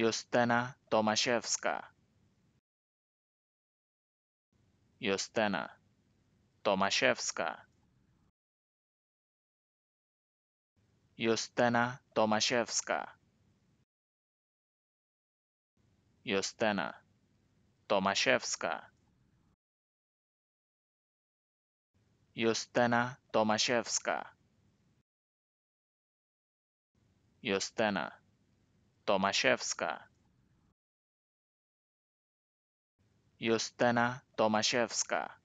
Justyna Tomaszewska. Justyna Tomaszewska. Justyna Tomaszewska. Justyna Tomaszewska. Justyna Tomaszewska. Justyna Tomaszewska. Justyna Tomaszewska.